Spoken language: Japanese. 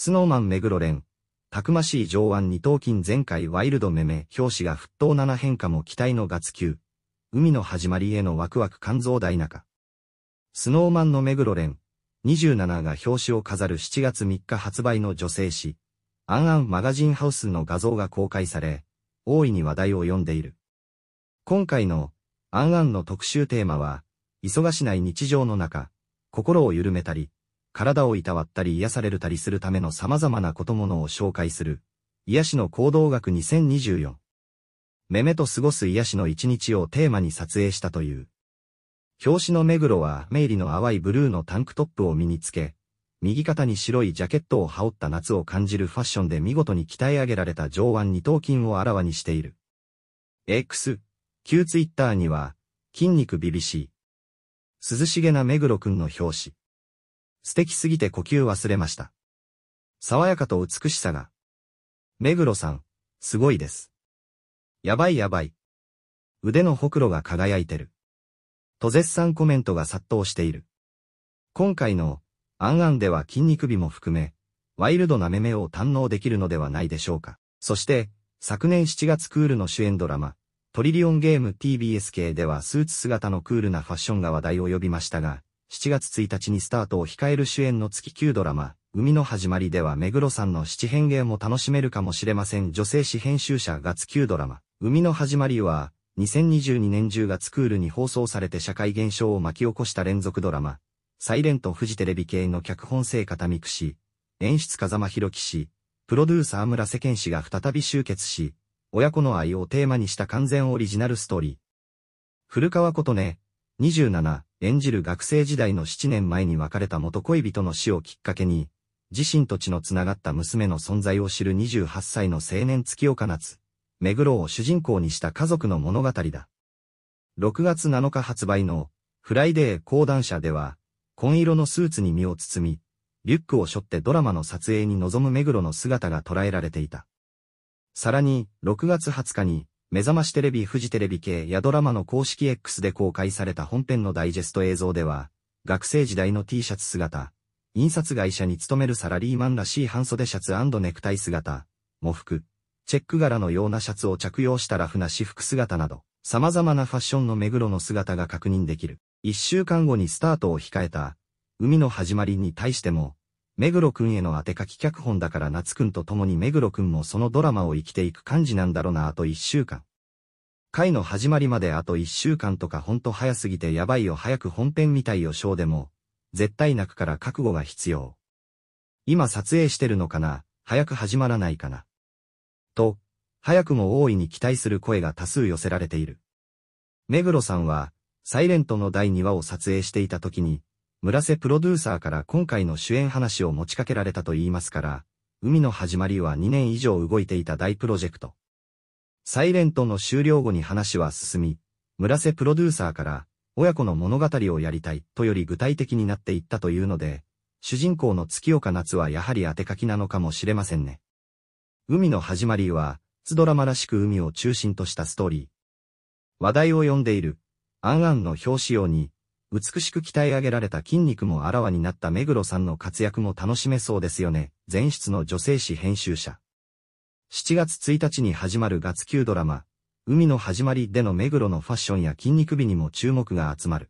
スノーマン目黒蓮、たくましい上腕二頭筋前回ワイルド目め、表紙が沸騰7変化も期待のガツ級。海の始まりへのワクワク肝臓大中。スノーマンの目黒蓮、27が表紙を飾る7月3日発売の女性誌、アンアンマガジンハウスの画像が公開され、大いに話題を呼んでいる。今回の、アンアンの特集テーマは、忙しない日常の中、心を緩めたり、体をいたわったり癒されるたりするための様々なことものを紹介する、癒しの行動学2024。めめと過ごす癒しの一日をテーマに撮影したという。表紙の目黒は、メイリの淡いブルーのタンクトップを身につけ、右肩に白いジャケットを羽織った夏を感じるファッションで見事に鍛え上げられた上腕二頭筋をあらわにしている。X、旧ツイッターには、筋肉ビビしい。涼しげな目黒くんの表紙。素敵すぎて呼吸忘れました。爽やかと美しさが。目黒さん、すごいです。やばいやばい。腕のほくろが輝いてる。と絶賛コメントが殺到している。今回の、アンアンでは筋肉美も含め、ワイルドな目々を堪能できるのではないでしょうか。そして、昨年7月クールの主演ドラマ、トリリオンゲーム TBS 系ではスーツ姿のクールなファッションが話題を呼びましたが、7月1日にスタートを控える主演の月9ドラマ、海の始まりでは目黒さんの七変芸も楽しめるかもしれません女性誌編集者月9ドラマ、海の始まりは、2022年10月クールに放送されて社会現象を巻き起こした連続ドラマ、サイレントフジテレビ系の脚本生片ミクし、演出風間博樹氏、プロデューサー村世間氏が再び集結し、親子の愛をテーマにした完全オリジナルストーリー。古川琴音、27、演じる学生時代の7年前に別れた元恋人の死をきっかけに、自身と血の繋がった娘の存在を知る28歳の青年月岡夏、目黒を主人公にした家族の物語だ。6月7日発売の、フライデー講談社では、紺色のスーツに身を包み、リュックを背負ってドラマの撮影に臨む目黒の姿が捉えられていた。さらに、6月20日に、目覚ましテレビフジテレビ系やドラマの公式 X で公開された本編のダイジェスト映像では、学生時代の T シャツ姿、印刷会社に勤めるサラリーマンらしい半袖シャツネクタイ姿、模服、チェック柄のようなシャツを着用したラフな私服姿など、様々なファッションの目黒の姿が確認できる。一週間後にスタートを控えた、海の始まりに対しても、目黒くんへの当て書き脚本だから夏くんと共に目黒くんもそのドラマを生きていく感じなんだろうなあと一週間。回の始まりまであと一週間とかほんと早すぎてやばいよ早く本編みたいよショーでも、絶対泣くから覚悟が必要。今撮影してるのかな早く始まらないかなと、早くも大いに期待する声が多数寄せられている。目黒さんは、サイレントの第2話を撮影していた時に、村瀬プロデューサーから今回の主演話を持ちかけられたと言いますから、海の始まりは2年以上動いていた大プロジェクト。サイレントの終了後に話は進み、村瀬プロデューサーから、親子の物語をやりたいとより具体的になっていったというので、主人公の月岡夏はやはり当て書きなのかもしれませんね。海の始まりは、津ドラマらしく海を中心としたストーリー。話題を呼んでいる、アンアンの表紙用に、美しく鍛え上げられた筋肉もあらわになった目黒さんの活躍も楽しめそうですよね。前室の女性誌編集者。7月1日に始まる月級ドラマ、海の始まりでの目黒のファッションや筋肉美にも注目が集まる。